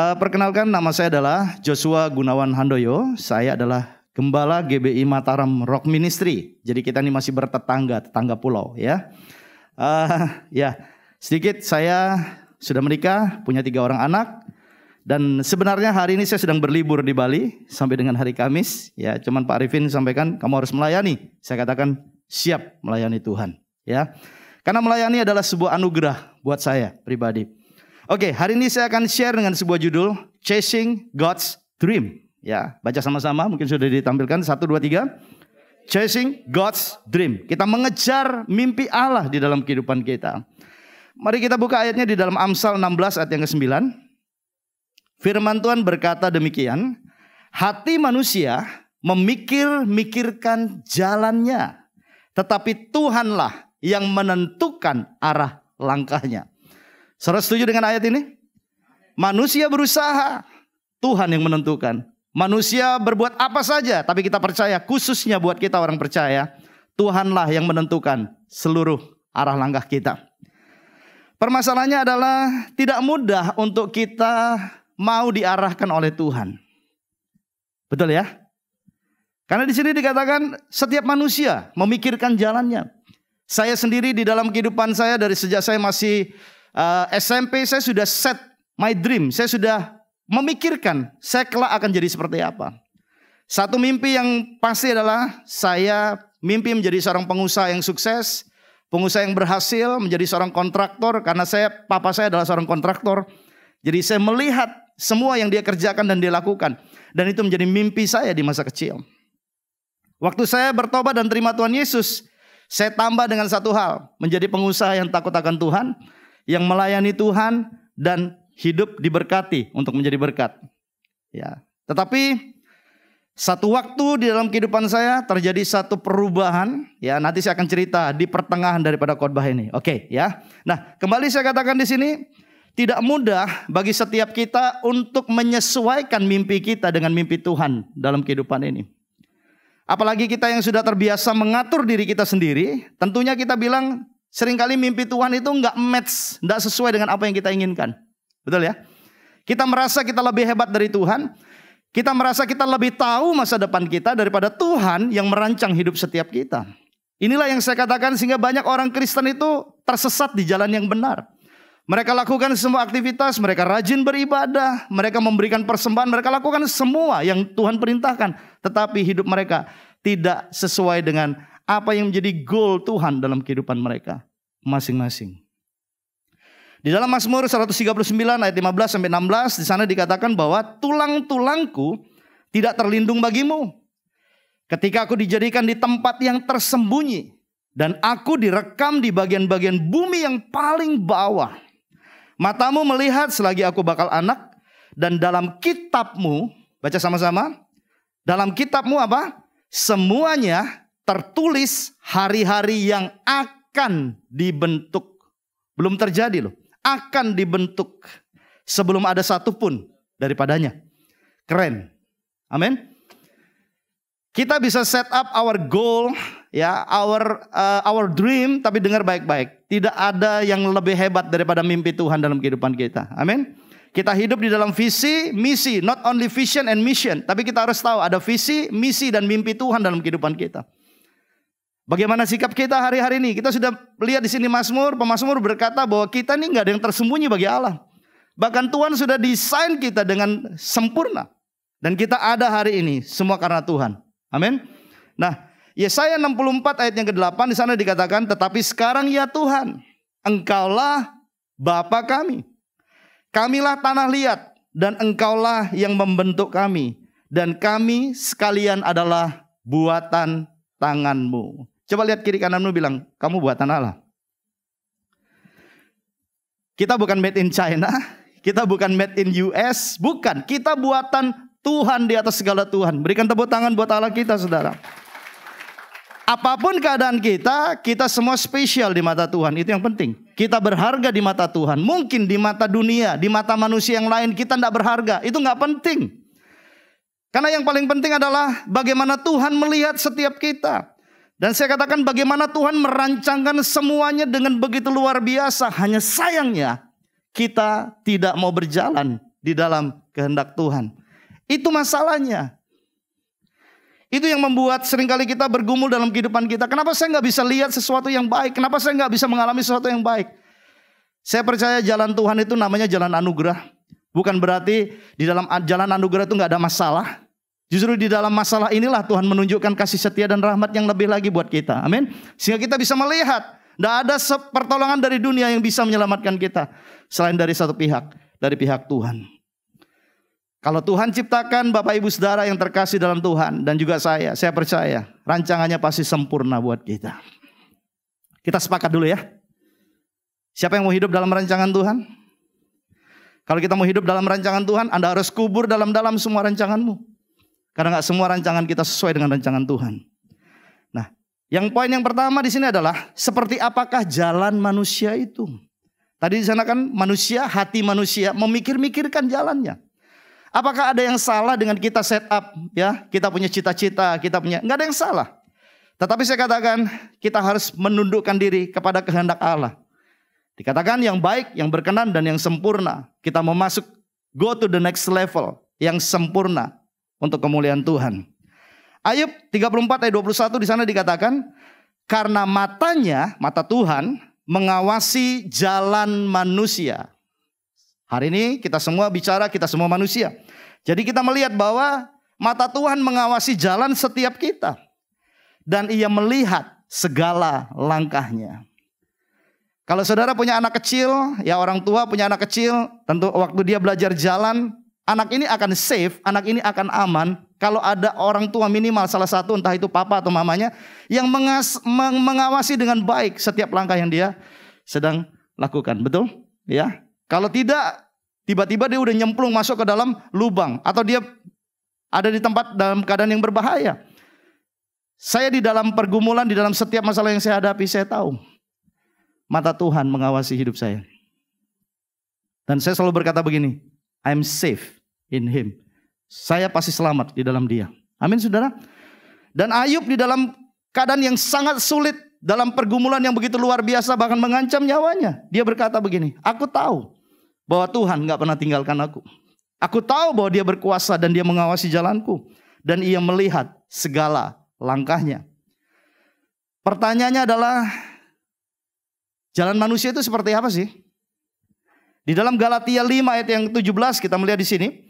Uh, perkenalkan nama saya adalah Joshua Gunawan Handoyo. Saya adalah gembala GBI Mataram Rock Ministry. Jadi kita ini masih bertetangga, tetangga pulau ya. Uh, ya, sedikit saya sudah menikah, punya tiga orang anak. Dan sebenarnya hari ini saya sedang berlibur di Bali sampai dengan hari Kamis. Ya, cuman Pak Arifin sampaikan kamu harus melayani. Saya katakan siap melayani Tuhan. Ya, karena melayani adalah sebuah anugerah buat saya pribadi. Oke, hari ini saya akan share dengan sebuah judul Chasing God's Dream. Ya, baca sama-sama, mungkin sudah ditampilkan satu dua tiga. Chasing God's Dream. Kita mengejar mimpi Allah di dalam kehidupan kita. Mari kita buka ayatnya di dalam Amsal 16 ayat yang ke-9. Firman Tuhan berkata demikian, hati manusia memikir-mikirkan jalannya, tetapi Tuhanlah yang menentukan arah langkahnya. Saudara setuju dengan ayat ini? Manusia berusaha, Tuhan yang menentukan. Manusia berbuat apa saja, tapi kita percaya, khususnya buat kita orang percaya, Tuhanlah yang menentukan seluruh arah langkah kita. Permasalahannya adalah tidak mudah untuk kita mau diarahkan oleh Tuhan. Betul ya? Karena di sini dikatakan setiap manusia memikirkan jalannya. Saya sendiri di dalam kehidupan saya dari sejak saya masih uh, eh, SMP saya sudah set my dream, saya sudah memikirkan saya kelak akan jadi seperti apa. Satu mimpi yang pasti adalah saya mimpi menjadi seorang pengusaha yang sukses, pengusaha yang berhasil, menjadi seorang kontraktor karena saya papa saya adalah seorang kontraktor. Jadi saya melihat semua yang dia kerjakan dan dia lakukan dan itu menjadi mimpi saya di masa kecil. Waktu saya bertobat dan terima Tuhan Yesus, saya tambah dengan satu hal, menjadi pengusaha yang takut akan Tuhan, yang melayani Tuhan dan hidup diberkati untuk menjadi berkat. Ya. Tetapi satu waktu di dalam kehidupan saya terjadi satu perubahan, ya nanti saya akan cerita di pertengahan daripada khotbah ini. Oke, ya. Nah, kembali saya katakan di sini tidak mudah bagi setiap kita untuk menyesuaikan mimpi kita dengan mimpi Tuhan dalam kehidupan ini. Apalagi kita yang sudah terbiasa mengatur diri kita sendiri, tentunya kita bilang Seringkali mimpi Tuhan itu nggak match, nggak sesuai dengan apa yang kita inginkan. Betul ya? Kita merasa kita lebih hebat dari Tuhan. Kita merasa kita lebih tahu masa depan kita daripada Tuhan yang merancang hidup setiap kita. Inilah yang saya katakan sehingga banyak orang Kristen itu tersesat di jalan yang benar. Mereka lakukan semua aktivitas, mereka rajin beribadah, mereka memberikan persembahan, mereka lakukan semua yang Tuhan perintahkan. Tetapi hidup mereka tidak sesuai dengan apa yang menjadi goal Tuhan dalam kehidupan mereka masing-masing. Di dalam Mazmur 139 ayat 15 sampai 16 di sana dikatakan bahwa tulang-tulangku tidak terlindung bagimu. Ketika aku dijadikan di tempat yang tersembunyi dan aku direkam di bagian-bagian bumi yang paling bawah. Matamu melihat selagi aku bakal anak dan dalam kitabmu baca sama-sama. Dalam kitabmu apa? Semuanya tertulis hari-hari yang akan dibentuk. Belum terjadi loh. Akan dibentuk sebelum ada satu pun daripadanya. Keren. Amin. Kita bisa set up our goal, ya, our uh, our dream, tapi dengar baik-baik. Tidak ada yang lebih hebat daripada mimpi Tuhan dalam kehidupan kita. Amin. Kita hidup di dalam visi, misi, not only vision and mission, tapi kita harus tahu ada visi, misi dan mimpi Tuhan dalam kehidupan kita. Bagaimana sikap kita hari-hari ini? Kita sudah lihat di sini Mazmur, pemasmur berkata bahwa kita ini nggak ada yang tersembunyi bagi Allah. Bahkan Tuhan sudah desain kita dengan sempurna. Dan kita ada hari ini semua karena Tuhan. Amin. Nah, Yesaya 64 ayat yang ke-8 di sana dikatakan, "Tetapi sekarang ya Tuhan, Engkaulah Bapa kami. Kamilah tanah liat dan Engkaulah yang membentuk kami dan kami sekalian adalah buatan tanganmu. Coba lihat kiri kananmu bilang, kamu buatan Allah. Kita bukan made in China, kita bukan made in US, bukan. Kita buatan Tuhan di atas segala Tuhan. Berikan tepuk tangan buat Allah kita, saudara. Apapun keadaan kita, kita semua spesial di mata Tuhan. Itu yang penting. Kita berharga di mata Tuhan. Mungkin di mata dunia, di mata manusia yang lain kita tidak berharga. Itu nggak penting. Karena yang paling penting adalah bagaimana Tuhan melihat setiap kita. Dan saya katakan bagaimana Tuhan merancangkan semuanya dengan begitu luar biasa. Hanya sayangnya kita tidak mau berjalan di dalam kehendak Tuhan. Itu masalahnya. Itu yang membuat seringkali kita bergumul dalam kehidupan kita. Kenapa saya nggak bisa lihat sesuatu yang baik? Kenapa saya nggak bisa mengalami sesuatu yang baik? Saya percaya jalan Tuhan itu namanya jalan anugerah. Bukan berarti di dalam jalan anugerah itu nggak ada masalah. Justru di dalam masalah inilah Tuhan menunjukkan kasih setia dan rahmat yang lebih lagi buat kita. Amin. Sehingga kita bisa melihat tidak ada pertolongan dari dunia yang bisa menyelamatkan kita selain dari satu pihak, dari pihak Tuhan. Kalau Tuhan ciptakan Bapak Ibu Saudara yang terkasih dalam Tuhan dan juga saya, saya percaya rancangannya pasti sempurna buat kita. Kita sepakat dulu ya. Siapa yang mau hidup dalam rancangan Tuhan? Kalau kita mau hidup dalam rancangan Tuhan, Anda harus kubur dalam-dalam semua rancanganmu. Karena nggak semua rancangan kita sesuai dengan rancangan Tuhan. Nah, yang poin yang pertama di sini adalah seperti apakah jalan manusia itu? Tadi di sana kan manusia, hati manusia memikir-mikirkan jalannya. Apakah ada yang salah dengan kita setup ya? Kita punya cita-cita, kita punya nggak ada yang salah. Tetapi saya katakan kita harus menundukkan diri kepada kehendak Allah. Dikatakan yang baik, yang berkenan dan yang sempurna. Kita mau masuk go to the next level yang sempurna untuk kemuliaan Tuhan. Ayub 34 ayat 21 di sana dikatakan karena matanya, mata Tuhan mengawasi jalan manusia. Hari ini kita semua bicara kita semua manusia. Jadi kita melihat bahwa mata Tuhan mengawasi jalan setiap kita dan ia melihat segala langkahnya. Kalau saudara punya anak kecil, ya orang tua punya anak kecil, tentu waktu dia belajar jalan, anak ini akan safe, anak ini akan aman kalau ada orang tua minimal salah satu entah itu papa atau mamanya yang mengas, meng, mengawasi dengan baik setiap langkah yang dia sedang lakukan, betul? Ya. Kalau tidak tiba-tiba dia udah nyemplung masuk ke dalam lubang atau dia ada di tempat dalam keadaan yang berbahaya. Saya di dalam pergumulan di dalam setiap masalah yang saya hadapi saya tahu mata Tuhan mengawasi hidup saya. Dan saya selalu berkata begini, I'm safe in him. Saya pasti selamat di dalam dia. Amin saudara. Dan Ayub di dalam keadaan yang sangat sulit. Dalam pergumulan yang begitu luar biasa bahkan mengancam nyawanya. Dia berkata begini, aku tahu bahwa Tuhan gak pernah tinggalkan aku. Aku tahu bahwa dia berkuasa dan dia mengawasi jalanku. Dan ia melihat segala langkahnya. Pertanyaannya adalah, jalan manusia itu seperti apa sih? Di dalam Galatia 5 ayat yang 17 kita melihat di sini.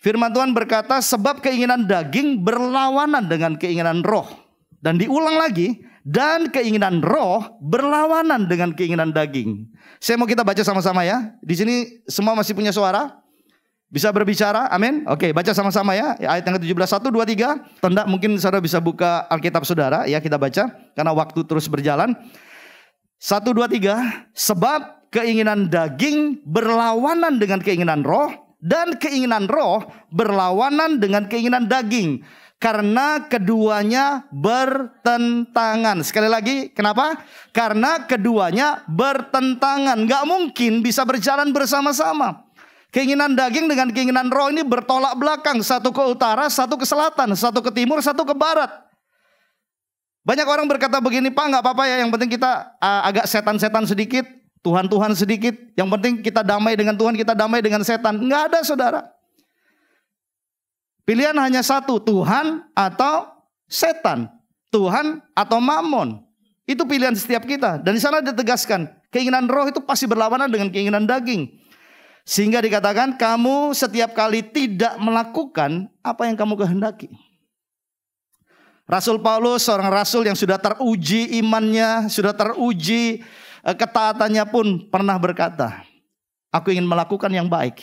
Firman Tuhan berkata, sebab keinginan daging berlawanan dengan keinginan roh. Dan diulang lagi, dan keinginan roh berlawanan dengan keinginan daging. Saya mau kita baca sama-sama ya. Di sini semua masih punya suara. Bisa berbicara, amin. Oke, baca sama-sama ya. Ayat yang ke-17, 1, 2, 3. Tenda mungkin saudara bisa buka Alkitab saudara. Ya, kita baca. Karena waktu terus berjalan. 1, 2, 3. Sebab keinginan daging berlawanan dengan keinginan roh dan keinginan roh berlawanan dengan keinginan daging karena keduanya bertentangan. Sekali lagi, kenapa? Karena keduanya bertentangan. Gak mungkin bisa berjalan bersama-sama. Keinginan daging dengan keinginan roh ini bertolak belakang. Satu ke utara, satu ke selatan, satu ke timur, satu ke barat. Banyak orang berkata begini, Pak nggak apa-apa ya. Yang penting kita agak setan-setan sedikit. Tuhan-Tuhan sedikit. Yang penting kita damai dengan Tuhan, kita damai dengan setan. Enggak ada saudara. Pilihan hanya satu, Tuhan atau setan. Tuhan atau mamon. Itu pilihan setiap kita. Dan di sana ditegaskan, keinginan roh itu pasti berlawanan dengan keinginan daging. Sehingga dikatakan kamu setiap kali tidak melakukan apa yang kamu kehendaki. Rasul Paulus seorang rasul yang sudah teruji imannya, sudah teruji Eh, ketaatannya pun pernah berkata, aku ingin melakukan yang baik,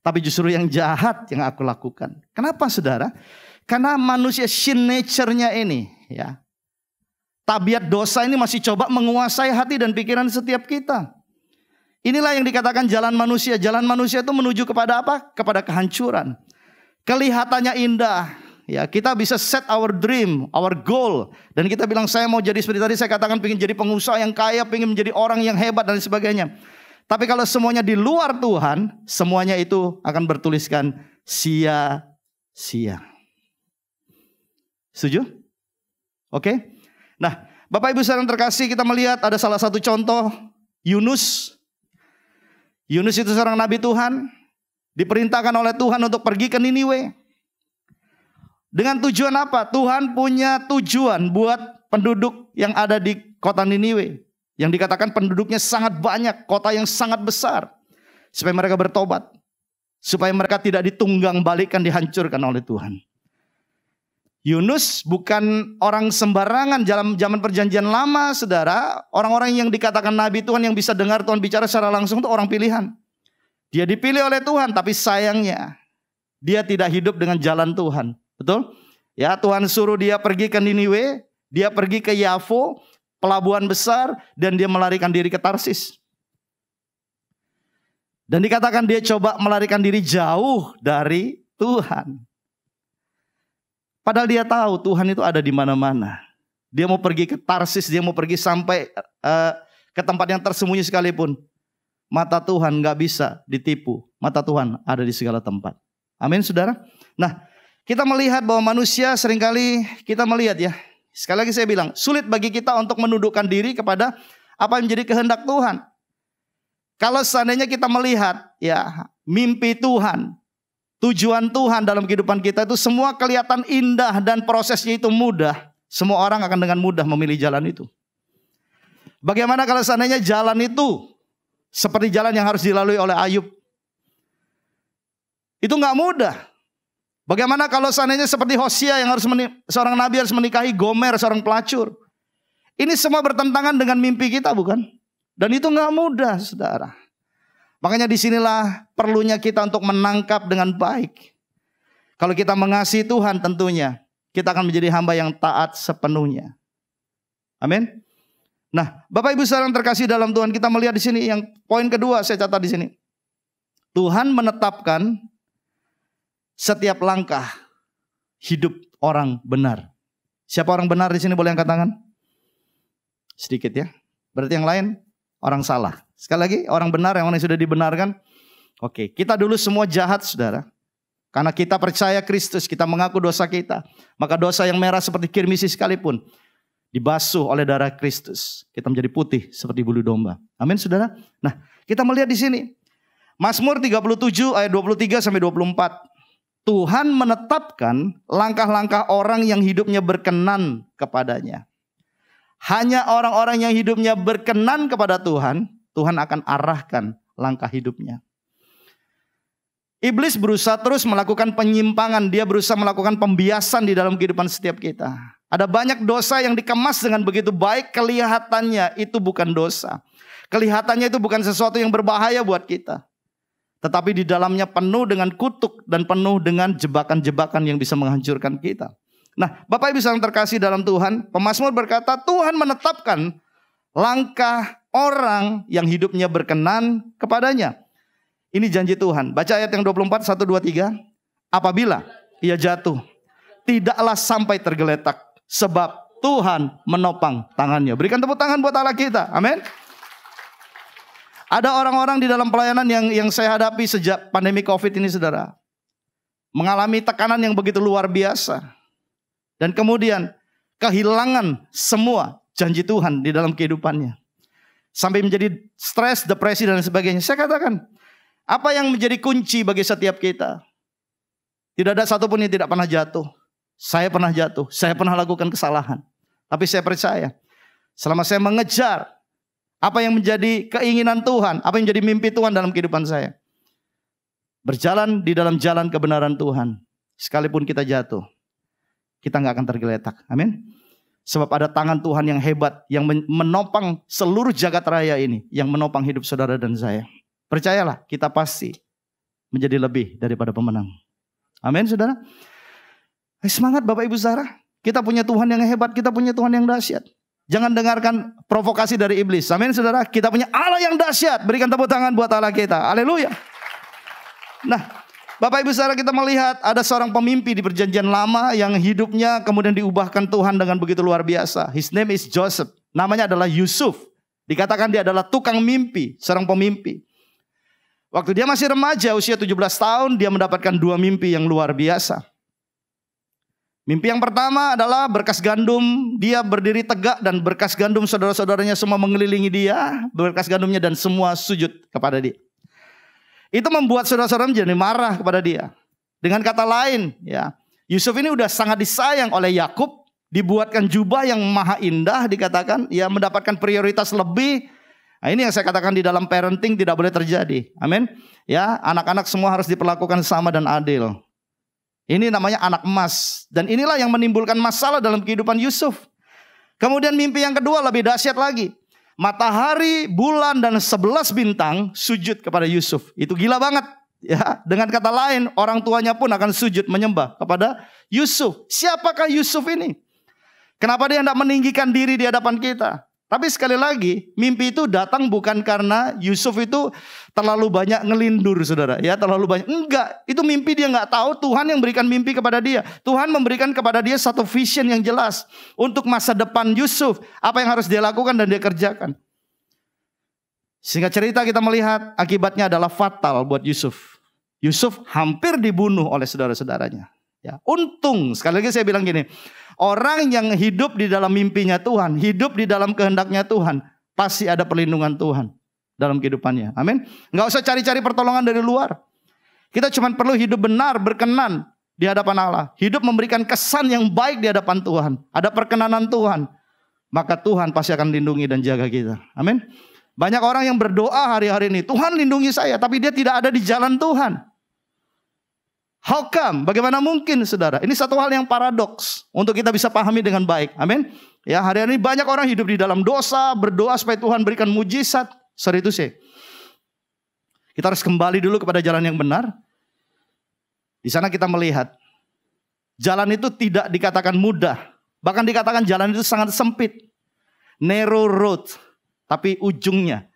tapi justru yang jahat yang aku lakukan. Kenapa saudara? Karena manusia sin nature-nya ini, ya. Tabiat dosa ini masih coba menguasai hati dan pikiran setiap kita. Inilah yang dikatakan jalan manusia. Jalan manusia itu menuju kepada apa? Kepada kehancuran. Kelihatannya indah, Ya, kita bisa set our dream, our goal dan kita bilang saya mau jadi seperti tadi saya katakan ingin jadi pengusaha yang kaya, pengen menjadi orang yang hebat dan sebagainya. Tapi kalau semuanya di luar Tuhan, semuanya itu akan bertuliskan sia-sia. Setuju? Oke. Okay? Nah, Bapak Ibu saudara terkasih, kita melihat ada salah satu contoh Yunus. Yunus itu seorang nabi Tuhan, diperintahkan oleh Tuhan untuk pergi ke Niniwe. Dengan tujuan apa? Tuhan punya tujuan buat penduduk yang ada di kota Niniwe. Yang dikatakan penduduknya sangat banyak, kota yang sangat besar. Supaya mereka bertobat. Supaya mereka tidak ditunggang balikan, dihancurkan oleh Tuhan. Yunus bukan orang sembarangan dalam zaman perjanjian lama, saudara. Orang-orang yang dikatakan nabi Tuhan yang bisa dengar Tuhan bicara secara langsung itu orang pilihan. Dia dipilih oleh Tuhan, tapi sayangnya dia tidak hidup dengan jalan Tuhan. Betul? Ya, Tuhan suruh dia pergi ke Niniwe, dia pergi ke Yafo, pelabuhan besar dan dia melarikan diri ke Tarsis. Dan dikatakan dia coba melarikan diri jauh dari Tuhan. Padahal dia tahu Tuhan itu ada di mana-mana. Dia mau pergi ke Tarsis, dia mau pergi sampai uh, ke tempat yang tersembunyi sekalipun. Mata Tuhan gak bisa ditipu. Mata Tuhan ada di segala tempat. Amin, saudara. Nah, kita melihat bahwa manusia seringkali kita melihat ya. Sekali lagi saya bilang, sulit bagi kita untuk menundukkan diri kepada apa yang menjadi kehendak Tuhan. Kalau seandainya kita melihat ya mimpi Tuhan, tujuan Tuhan dalam kehidupan kita itu semua kelihatan indah dan prosesnya itu mudah. Semua orang akan dengan mudah memilih jalan itu. Bagaimana kalau seandainya jalan itu seperti jalan yang harus dilalui oleh Ayub? Itu nggak mudah. Bagaimana kalau seandainya seperti Hosea yang harus seorang nabi harus menikahi Gomer seorang pelacur? Ini semua bertentangan dengan mimpi kita bukan? Dan itu nggak mudah, saudara. Makanya disinilah perlunya kita untuk menangkap dengan baik. Kalau kita mengasihi Tuhan tentunya, kita akan menjadi hamba yang taat sepenuhnya. Amin. Nah, Bapak Ibu saudara yang terkasih dalam Tuhan, kita melihat di sini yang poin kedua saya catat di sini. Tuhan menetapkan setiap langkah hidup orang benar. Siapa orang benar di sini boleh angkat tangan? Sedikit ya. Berarti yang lain orang salah. Sekali lagi orang benar yang mana sudah dibenarkan. Oke, kita dulu semua jahat saudara. Karena kita percaya Kristus, kita mengaku dosa kita. Maka dosa yang merah seperti kirmisi sekalipun dibasuh oleh darah Kristus. Kita menjadi putih seperti bulu domba. Amin saudara. Nah kita melihat di sini. Mazmur 37 ayat 23 sampai 24. Tuhan menetapkan langkah-langkah orang yang hidupnya berkenan kepadanya. Hanya orang-orang yang hidupnya berkenan kepada Tuhan, Tuhan akan arahkan langkah hidupnya. Iblis berusaha terus melakukan penyimpangan, dia berusaha melakukan pembiasan di dalam kehidupan setiap kita. Ada banyak dosa yang dikemas dengan begitu baik kelihatannya itu bukan dosa. Kelihatannya itu bukan sesuatu yang berbahaya buat kita. Tetapi di dalamnya penuh dengan kutuk dan penuh dengan jebakan-jebakan yang bisa menghancurkan kita. Nah, Bapak Ibu yang terkasih dalam Tuhan, pemazmur berkata, Tuhan menetapkan langkah orang yang hidupnya berkenan kepadanya. Ini janji Tuhan. Baca ayat yang 24, 1, 2, 3. Apabila ia jatuh, tidaklah sampai tergeletak. Sebab Tuhan menopang tangannya. Berikan tepuk tangan buat Allah kita. Amin. Ada orang-orang di dalam pelayanan yang yang saya hadapi sejak pandemi Covid ini Saudara. Mengalami tekanan yang begitu luar biasa. Dan kemudian kehilangan semua janji Tuhan di dalam kehidupannya. Sampai menjadi stres, depresi dan sebagainya. Saya katakan, apa yang menjadi kunci bagi setiap kita? Tidak ada satupun yang tidak pernah jatuh. Saya pernah jatuh, saya pernah lakukan kesalahan. Tapi saya percaya, selama saya mengejar apa yang menjadi keinginan Tuhan? Apa yang menjadi mimpi Tuhan dalam kehidupan saya? Berjalan di dalam jalan kebenaran Tuhan. Sekalipun kita jatuh, kita nggak akan tergeletak. Amin. Sebab ada tangan Tuhan yang hebat yang menopang seluruh jagat raya ini, yang menopang hidup saudara dan saya. Percayalah, kita pasti menjadi lebih daripada pemenang. Amin, saudara. Eh, semangat Bapak Ibu Saudara. Kita punya Tuhan yang hebat, kita punya Tuhan yang dahsyat. Jangan dengarkan provokasi dari iblis. Amin saudara, kita punya Allah yang dahsyat. Berikan tepuk tangan buat Allah kita. Haleluya. Nah, Bapak Ibu Saudara kita melihat ada seorang pemimpi di perjanjian lama yang hidupnya kemudian diubahkan Tuhan dengan begitu luar biasa. His name is Joseph. Namanya adalah Yusuf. Dikatakan dia adalah tukang mimpi, seorang pemimpi. Waktu dia masih remaja usia 17 tahun, dia mendapatkan dua mimpi yang luar biasa. Mimpi yang pertama adalah berkas gandum, dia berdiri tegak dan berkas gandum saudara-saudaranya semua mengelilingi dia, berkas gandumnya dan semua sujud kepada dia. Itu membuat saudara-saudara menjadi marah kepada dia. Dengan kata lain, ya, Yusuf ini sudah sangat disayang oleh Yakub, dibuatkan jubah yang maha indah dikatakan, ya mendapatkan prioritas lebih. Nah, ini yang saya katakan di dalam parenting tidak boleh terjadi. Amin. Ya, anak-anak semua harus diperlakukan sama dan adil. Ini namanya anak emas. Dan inilah yang menimbulkan masalah dalam kehidupan Yusuf. Kemudian mimpi yang kedua lebih dahsyat lagi. Matahari, bulan, dan sebelas bintang sujud kepada Yusuf. Itu gila banget. Ya, dengan kata lain, orang tuanya pun akan sujud menyembah kepada Yusuf. Siapakah Yusuf ini? Kenapa dia tidak meninggikan diri di hadapan kita? Tapi sekali lagi, mimpi itu datang bukan karena Yusuf itu terlalu banyak ngelindur, saudara. Ya, terlalu banyak. Enggak, itu mimpi dia nggak tahu. Tuhan yang berikan mimpi kepada dia. Tuhan memberikan kepada dia satu vision yang jelas untuk masa depan Yusuf. Apa yang harus dia lakukan dan dia kerjakan. Singkat cerita kita melihat akibatnya adalah fatal buat Yusuf. Yusuf hampir dibunuh oleh saudara-saudaranya. Ya, untung sekali lagi saya bilang gini, orang yang hidup di dalam mimpinya Tuhan, hidup di dalam kehendaknya Tuhan, pasti ada perlindungan Tuhan dalam kehidupannya. Amin. Enggak usah cari-cari pertolongan dari luar. Kita cuma perlu hidup benar, berkenan di hadapan Allah. Hidup memberikan kesan yang baik di hadapan Tuhan. Ada perkenanan Tuhan, maka Tuhan pasti akan lindungi dan jaga kita. Amin. Banyak orang yang berdoa hari-hari ini, Tuhan lindungi saya, tapi dia tidak ada di jalan Tuhan. How come? Bagaimana mungkin saudara? Ini satu hal yang paradoks untuk kita bisa pahami dengan baik. Amin. Ya hari ini banyak orang hidup di dalam dosa, berdoa supaya Tuhan berikan mujizat. Sorry itu sih. Kita harus kembali dulu kepada jalan yang benar. Di sana kita melihat jalan itu tidak dikatakan mudah. Bahkan dikatakan jalan itu sangat sempit. Narrow road. Tapi ujungnya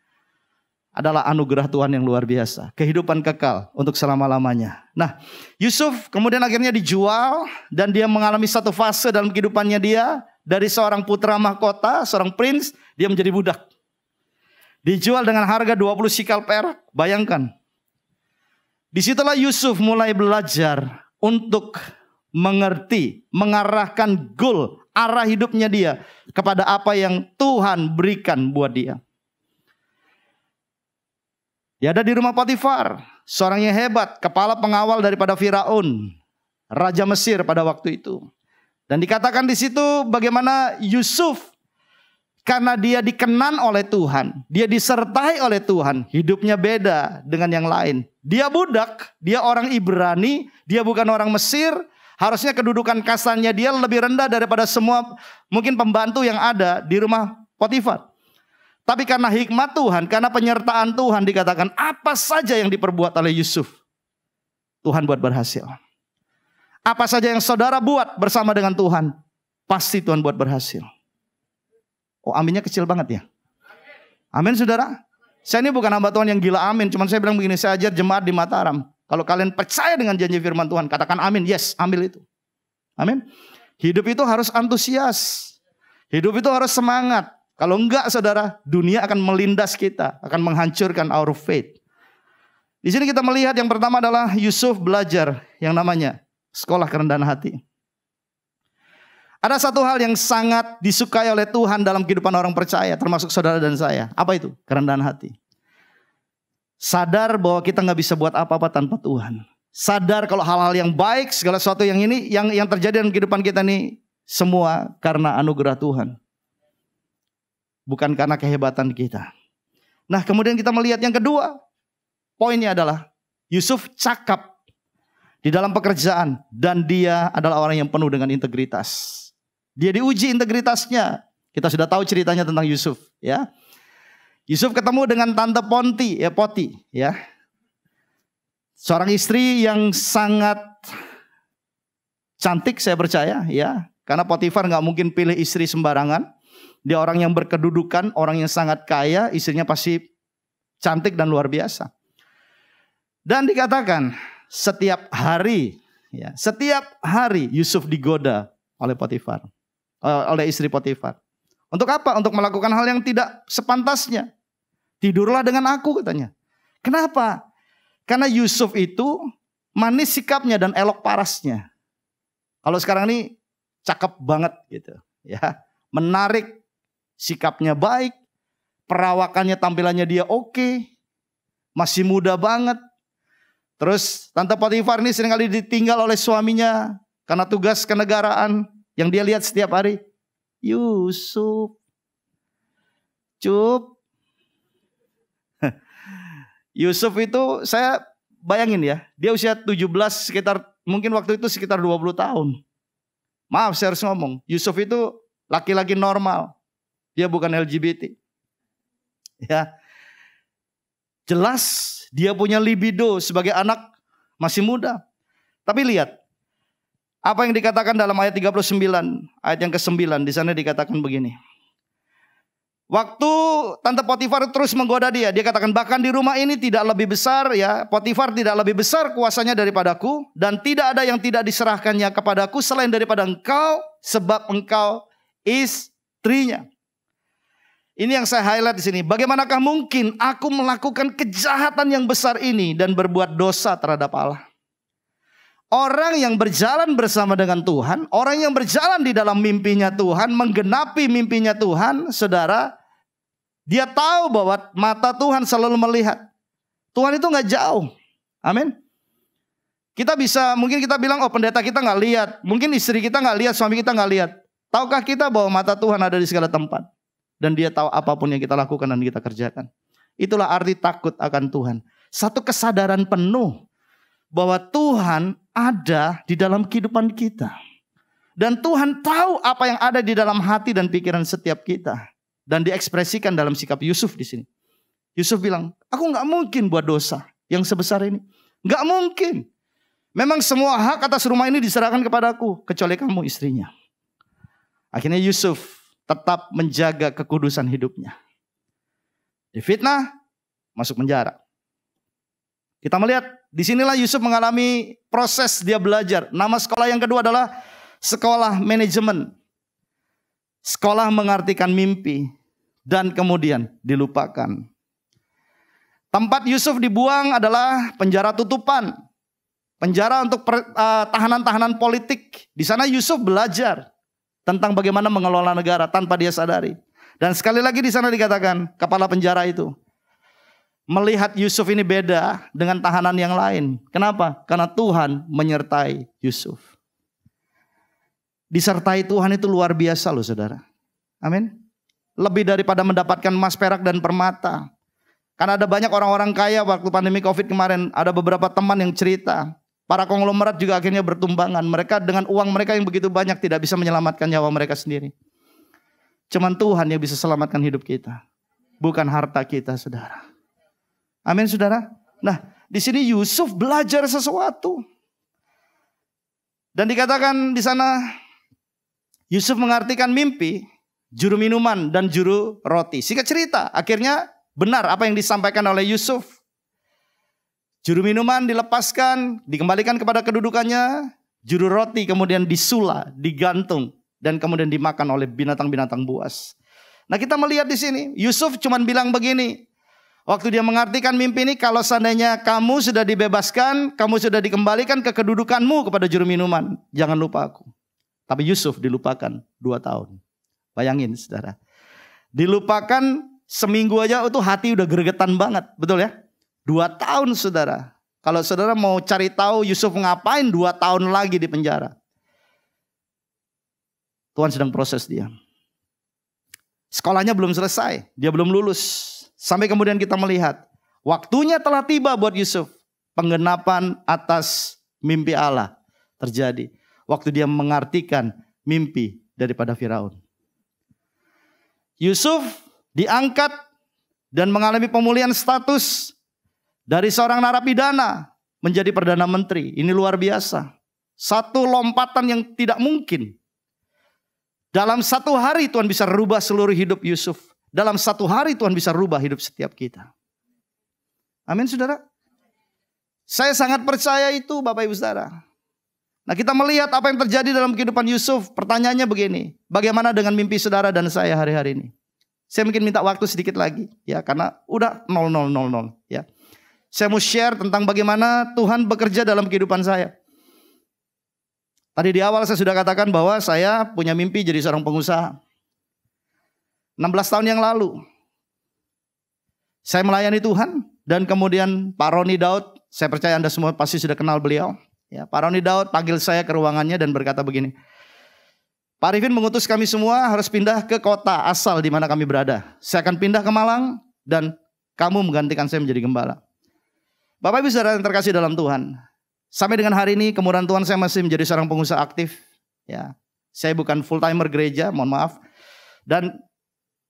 adalah anugerah Tuhan yang luar biasa. Kehidupan kekal untuk selama-lamanya. Nah, Yusuf kemudian akhirnya dijual dan dia mengalami satu fase dalam kehidupannya dia. Dari seorang putra mahkota, seorang prince, dia menjadi budak. Dijual dengan harga 20 sikal perak, bayangkan. Disitulah Yusuf mulai belajar untuk mengerti, mengarahkan goal, arah hidupnya dia kepada apa yang Tuhan berikan buat dia. Ya ada di rumah Potifar, seorang yang hebat, kepala pengawal daripada Firaun, raja Mesir pada waktu itu. Dan dikatakan di situ bagaimana Yusuf karena dia dikenan oleh Tuhan, dia disertai oleh Tuhan, hidupnya beda dengan yang lain. Dia budak, dia orang Ibrani, dia bukan orang Mesir, harusnya kedudukan kasarnya dia lebih rendah daripada semua mungkin pembantu yang ada di rumah Potifar. Tapi karena hikmat Tuhan, karena penyertaan Tuhan dikatakan apa saja yang diperbuat oleh Yusuf. Tuhan buat berhasil. Apa saja yang saudara buat bersama dengan Tuhan, pasti Tuhan buat berhasil. Oh aminnya kecil banget ya. Amin saudara. Saya ini bukan hamba Tuhan yang gila amin. Cuman saya bilang begini, saya ajar jemaat di Mataram. Kalau kalian percaya dengan janji firman Tuhan, katakan amin. Yes, ambil itu. Amin. Hidup itu harus antusias. Hidup itu harus semangat. Kalau enggak saudara, dunia akan melindas kita, akan menghancurkan our faith. Di sini kita melihat yang pertama adalah Yusuf belajar yang namanya sekolah kerendahan hati. Ada satu hal yang sangat disukai oleh Tuhan dalam kehidupan orang percaya, termasuk saudara dan saya. Apa itu? Kerendahan hati. Sadar bahwa kita nggak bisa buat apa-apa tanpa Tuhan. Sadar kalau hal-hal yang baik, segala sesuatu yang ini, yang yang terjadi dalam kehidupan kita ini semua karena anugerah Tuhan bukan karena kehebatan kita. Nah, kemudian kita melihat yang kedua, poinnya adalah Yusuf cakap di dalam pekerjaan dan dia adalah orang yang penuh dengan integritas. Dia diuji integritasnya. Kita sudah tahu ceritanya tentang Yusuf, ya. Yusuf ketemu dengan tante Ponti, ya Poti, ya. Seorang istri yang sangat cantik saya percaya, ya. Karena Potifar nggak mungkin pilih istri sembarangan. Dia orang yang berkedudukan, orang yang sangat kaya, istrinya pasti cantik dan luar biasa. Dan dikatakan setiap hari, ya, setiap hari Yusuf digoda oleh Potifar, eh, oleh istri Potifar. Untuk apa? Untuk melakukan hal yang tidak sepantasnya. Tidurlah dengan aku katanya. Kenapa? Karena Yusuf itu manis sikapnya dan elok parasnya. Kalau sekarang ini cakep banget gitu, ya. Menarik sikapnya baik, perawakannya tampilannya dia oke, masih muda banget. Terus Tante Potifar ini seringkali ditinggal oleh suaminya karena tugas kenegaraan yang dia lihat setiap hari. Yusuf. Cup. Yusuf itu saya bayangin ya, dia usia 17 sekitar mungkin waktu itu sekitar 20 tahun. Maaf saya harus ngomong, Yusuf itu laki-laki normal. Dia bukan LGBT. Ya. Jelas dia punya libido sebagai anak masih muda. Tapi lihat apa yang dikatakan dalam ayat 39, ayat yang ke-9 di sana dikatakan begini. Waktu tante Potifar terus menggoda dia, dia katakan bahkan di rumah ini tidak lebih besar ya, Potifar tidak lebih besar kuasanya daripadaku dan tidak ada yang tidak diserahkannya kepadaku selain daripada engkau sebab engkau istrinya. Ini yang saya highlight di sini. Bagaimanakah mungkin aku melakukan kejahatan yang besar ini dan berbuat dosa terhadap Allah? Orang yang berjalan bersama dengan Tuhan, orang yang berjalan di dalam mimpinya Tuhan, menggenapi mimpinya Tuhan, saudara, dia tahu bahwa mata Tuhan selalu melihat. Tuhan itu nggak jauh. Amin. Kita bisa, mungkin kita bilang, oh pendeta kita nggak lihat. Mungkin istri kita nggak lihat, suami kita nggak lihat. Tahukah kita bahwa mata Tuhan ada di segala tempat? Dan dia tahu apapun yang kita lakukan dan kita kerjakan. Itulah arti takut akan Tuhan. Satu kesadaran penuh bahwa Tuhan ada di dalam kehidupan kita. Dan Tuhan tahu apa yang ada di dalam hati dan pikiran setiap kita. Dan diekspresikan dalam sikap Yusuf di sini. Yusuf bilang, aku nggak mungkin buat dosa yang sebesar ini. Nggak mungkin. Memang semua hak atas rumah ini diserahkan kepadaku. Kecuali kamu istrinya. Akhirnya Yusuf tetap menjaga kekudusan hidupnya. Difitnah, masuk penjara. Kita melihat di sinilah Yusuf mengalami proses dia belajar. Nama sekolah yang kedua adalah sekolah manajemen. Sekolah mengartikan mimpi dan kemudian dilupakan. Tempat Yusuf dibuang adalah penjara tutupan. Penjara untuk eh, tahanan-tahanan politik. Di sana Yusuf belajar tentang bagaimana mengelola negara tanpa dia sadari. Dan sekali lagi di sana dikatakan kepala penjara itu melihat Yusuf ini beda dengan tahanan yang lain. Kenapa? Karena Tuhan menyertai Yusuf. Disertai Tuhan itu luar biasa loh saudara. Amin. Lebih daripada mendapatkan emas perak dan permata. Karena ada banyak orang-orang kaya waktu pandemi covid kemarin. Ada beberapa teman yang cerita. Para konglomerat juga akhirnya bertumbangan. Mereka dengan uang mereka yang begitu banyak tidak bisa menyelamatkan nyawa mereka sendiri. Cuman Tuhan yang bisa selamatkan hidup kita. Bukan harta kita, saudara. Amin, saudara. Nah, di sini Yusuf belajar sesuatu. Dan dikatakan di sana Yusuf mengartikan mimpi, juru minuman dan juru roti. Singkat cerita, akhirnya benar apa yang disampaikan oleh Yusuf Juru minuman dilepaskan, dikembalikan kepada kedudukannya. Juru roti kemudian disula, digantung, dan kemudian dimakan oleh binatang-binatang buas. Nah kita melihat di sini, Yusuf cuma bilang begini, Waktu dia mengartikan mimpi ini, kalau seandainya kamu sudah dibebaskan, kamu sudah dikembalikan ke kedudukanmu kepada juru minuman. Jangan lupa aku. Tapi Yusuf dilupakan dua tahun. Bayangin saudara. Dilupakan seminggu aja itu hati udah gregetan banget. Betul ya? Dua tahun saudara. Kalau saudara mau cari tahu Yusuf ngapain dua tahun lagi di penjara. Tuhan sedang proses dia. Sekolahnya belum selesai, dia belum lulus. Sampai kemudian kita melihat, waktunya telah tiba buat Yusuf. Penggenapan atas mimpi Allah terjadi. Waktu dia mengartikan mimpi daripada Firaun. Yusuf diangkat dan mengalami pemulihan status dari seorang narapidana menjadi perdana menteri. Ini luar biasa. Satu lompatan yang tidak mungkin. Dalam satu hari Tuhan bisa rubah seluruh hidup Yusuf. Dalam satu hari Tuhan bisa rubah hidup setiap kita. Amin saudara. Saya sangat percaya itu Bapak Ibu saudara. Nah kita melihat apa yang terjadi dalam kehidupan Yusuf. Pertanyaannya begini. Bagaimana dengan mimpi saudara dan saya hari-hari ini? Saya mungkin minta waktu sedikit lagi. ya Karena udah 0000 ya. Saya mau share tentang bagaimana Tuhan bekerja dalam kehidupan saya. Tadi di awal saya sudah katakan bahwa saya punya mimpi jadi seorang pengusaha. 16 tahun yang lalu. Saya melayani Tuhan dan kemudian Pak Roni Daud, saya percaya Anda semua pasti sudah kenal beliau. Ya, Pak Roni Daud panggil saya ke ruangannya dan berkata begini. Pak Arifin mengutus kami semua harus pindah ke kota asal di mana kami berada. Saya akan pindah ke Malang dan kamu menggantikan saya menjadi gembala. Bapak Ibu Saudara yang terkasih dalam Tuhan. Sampai dengan hari ini kemurahan Tuhan saya masih menjadi seorang pengusaha aktif. Ya, saya bukan full timer gereja, mohon maaf. Dan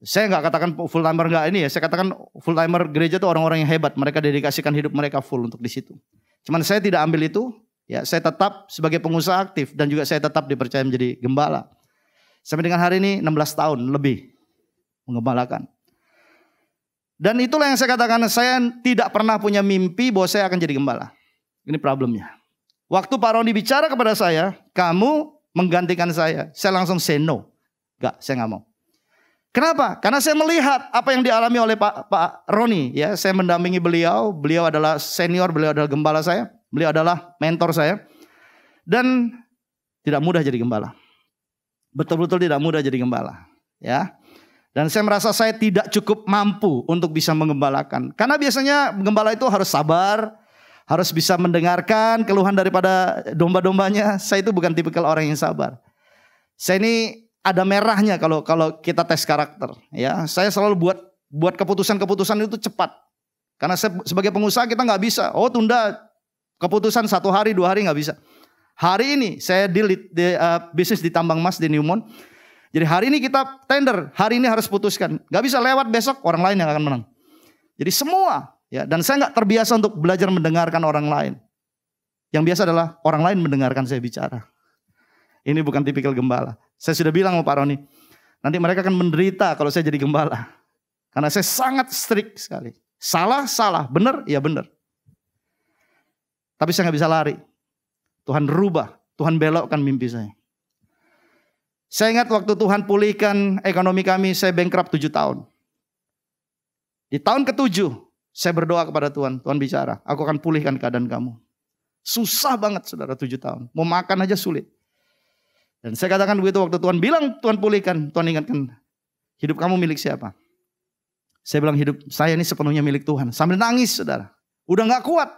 saya nggak katakan full timer nggak ini ya. Saya katakan full timer gereja itu orang-orang yang hebat. Mereka dedikasikan hidup mereka full untuk di situ. Cuman saya tidak ambil itu. Ya, saya tetap sebagai pengusaha aktif dan juga saya tetap dipercaya menjadi gembala. Sampai dengan hari ini 16 tahun lebih menggembalakan. Dan itulah yang saya katakan, saya tidak pernah punya mimpi bahwa saya akan jadi gembala. Ini problemnya. Waktu Pak Roni bicara kepada saya, kamu menggantikan saya. Saya langsung say no. Gak, saya nggak mau. Kenapa? Karena saya melihat apa yang dialami oleh Pak, Pak Roni. Ya, saya mendampingi beliau. Beliau adalah senior, beliau adalah gembala saya. Beliau adalah mentor saya. Dan tidak mudah jadi gembala. Betul-betul tidak mudah jadi gembala. Ya, dan saya merasa saya tidak cukup mampu untuk bisa mengembalakan, Karena biasanya gembala itu harus sabar, harus bisa mendengarkan keluhan daripada domba-dombanya. Saya itu bukan tipikal orang yang sabar. Saya ini ada merahnya kalau kalau kita tes karakter, ya. Saya selalu buat buat keputusan-keputusan itu cepat. Karena saya, sebagai pengusaha kita nggak bisa. Oh tunda keputusan satu hari dua hari nggak bisa. Hari ini saya deal di, di uh, bisnis di tambang emas di Newmont jadi hari ini kita tender, hari ini harus putuskan. Gak bisa lewat besok orang lain yang akan menang. Jadi semua ya dan saya gak terbiasa untuk belajar mendengarkan orang lain. Yang biasa adalah orang lain mendengarkan saya bicara. Ini bukan tipikal gembala. Saya sudah bilang sama Pak Roni, nanti mereka akan menderita kalau saya jadi gembala. Karena saya sangat strict sekali. Salah, salah. Benar, ya benar. Tapi saya nggak bisa lari. Tuhan rubah, Tuhan belokkan mimpi saya. Saya ingat waktu Tuhan pulihkan ekonomi kami, saya bankrupt tujuh tahun. Di tahun ketujuh, saya berdoa kepada Tuhan. Tuhan bicara, aku akan pulihkan keadaan kamu. Susah banget saudara tujuh tahun. Mau makan aja sulit. Dan saya katakan begitu waktu Tuhan bilang Tuhan pulihkan. Tuhan ingatkan, hidup kamu milik siapa? Saya bilang hidup saya ini sepenuhnya milik Tuhan. Sambil nangis saudara. Udah gak kuat.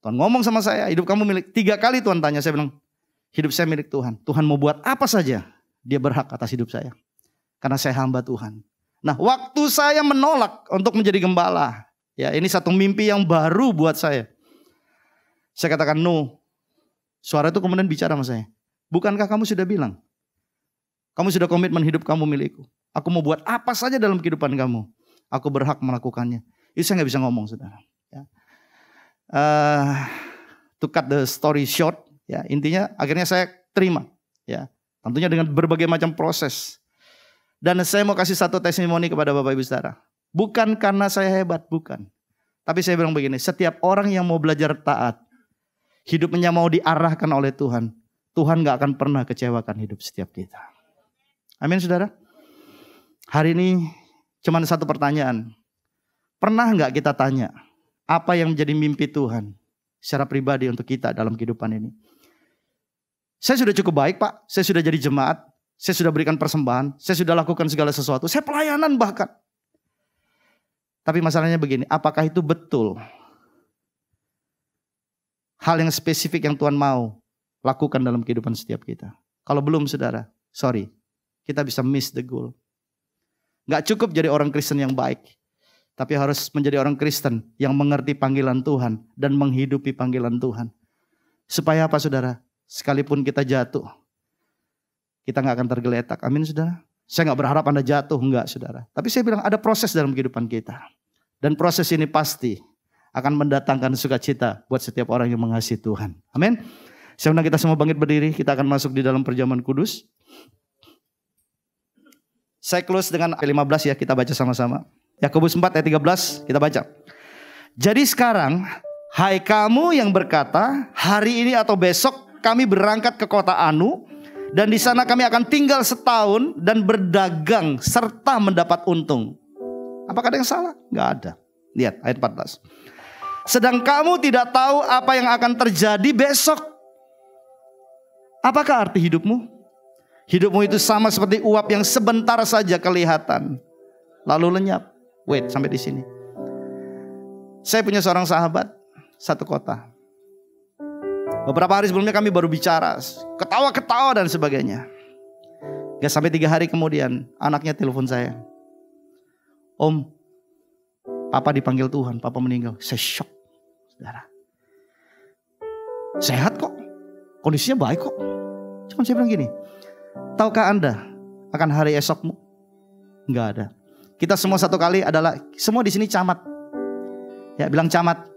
Tuhan ngomong sama saya, hidup kamu milik. Tiga kali Tuhan tanya, saya bilang, Hidup saya milik Tuhan. Tuhan mau buat apa saja, dia berhak atas hidup saya. Karena saya hamba Tuhan. Nah, waktu saya menolak untuk menjadi gembala, ya ini satu mimpi yang baru buat saya. Saya katakan no. Suara itu kemudian bicara sama saya. Bukankah kamu sudah bilang? Kamu sudah komitmen hidup kamu milikku. Aku mau buat apa saja dalam kehidupan kamu. Aku berhak melakukannya. Itu saya nggak bisa ngomong, saudara. Ya. Uh, to cut the story short, Ya, intinya akhirnya saya terima. Ya, tentunya dengan berbagai macam proses. Dan saya mau kasih satu testimoni kepada Bapak Ibu Saudara. Bukan karena saya hebat, bukan. Tapi saya bilang begini, setiap orang yang mau belajar taat, hidupnya mau diarahkan oleh Tuhan, Tuhan gak akan pernah kecewakan hidup setiap kita. Amin saudara. Hari ini cuman satu pertanyaan. Pernah nggak kita tanya, apa yang menjadi mimpi Tuhan secara pribadi untuk kita dalam kehidupan ini? Saya sudah cukup baik pak, saya sudah jadi jemaat, saya sudah berikan persembahan, saya sudah lakukan segala sesuatu, saya pelayanan bahkan. Tapi masalahnya begini, apakah itu betul? Hal yang spesifik yang Tuhan mau lakukan dalam kehidupan setiap kita. Kalau belum saudara, sorry, kita bisa miss the goal. Gak cukup jadi orang Kristen yang baik. Tapi harus menjadi orang Kristen yang mengerti panggilan Tuhan dan menghidupi panggilan Tuhan. Supaya apa saudara? Sekalipun kita jatuh, kita nggak akan tergeletak. Amin, saudara. Saya nggak berharap Anda jatuh, enggak, saudara. Tapi saya bilang ada proses dalam kehidupan kita. Dan proses ini pasti akan mendatangkan sukacita buat setiap orang yang mengasihi Tuhan. Amin. Saya undang kita semua bangkit berdiri, kita akan masuk di dalam perjamuan kudus. Saya close dengan ayat 15 ya, kita baca sama-sama. Yakobus 4 ayat 13 kita baca. Jadi sekarang, hai kamu yang berkata, hari ini atau besok kami berangkat ke kota Anu dan di sana kami akan tinggal setahun dan berdagang serta mendapat untung. Apakah ada yang salah? Gak ada. Lihat ayat 14. Sedang kamu tidak tahu apa yang akan terjadi besok. Apakah arti hidupmu? Hidupmu itu sama seperti uap yang sebentar saja kelihatan, lalu lenyap. Wait, sampai di sini. Saya punya seorang sahabat satu kota. Beberapa hari sebelumnya kami baru bicara, ketawa-ketawa dan sebagainya. Gak sampai tiga hari kemudian, anaknya telepon saya. Om, papa dipanggil Tuhan, papa meninggal. Saya shock, saudara. Sehat kok, kondisinya baik kok. Cuma saya bilang gini, tahukah anda akan hari esokmu? Gak ada. Kita semua satu kali adalah, semua di sini camat. Ya, bilang camat,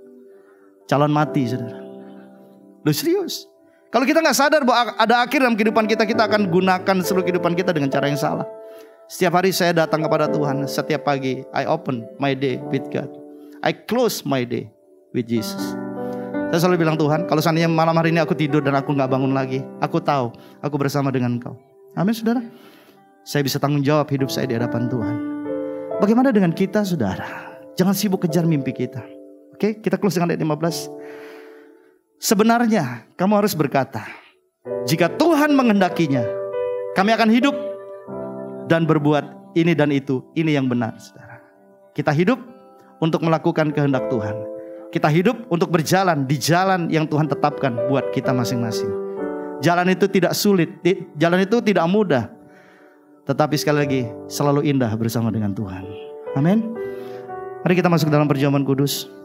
calon mati saudara. Lu serius? Kalau kita nggak sadar bahwa ada akhir dalam kehidupan kita, kita akan gunakan seluruh kehidupan kita dengan cara yang salah. Setiap hari saya datang kepada Tuhan, setiap pagi I open my day with God. I close my day with Jesus. Saya selalu bilang Tuhan, kalau seandainya malam hari ini aku tidur dan aku nggak bangun lagi, aku tahu aku bersama dengan Engkau. Amin, saudara. Saya bisa tanggung jawab hidup saya di hadapan Tuhan. Bagaimana dengan kita, saudara? Jangan sibuk kejar mimpi kita. Oke, kita close dengan ayat 15. Sebenarnya kamu harus berkata, jika Tuhan menghendakinya, kami akan hidup dan berbuat ini dan itu, ini yang benar, saudara. Kita hidup untuk melakukan kehendak Tuhan. Kita hidup untuk berjalan di jalan yang Tuhan tetapkan buat kita masing-masing. Jalan itu tidak sulit, jalan itu tidak mudah. Tetapi sekali lagi, selalu indah bersama dengan Tuhan. Amin. Mari kita masuk dalam perjamuan kudus.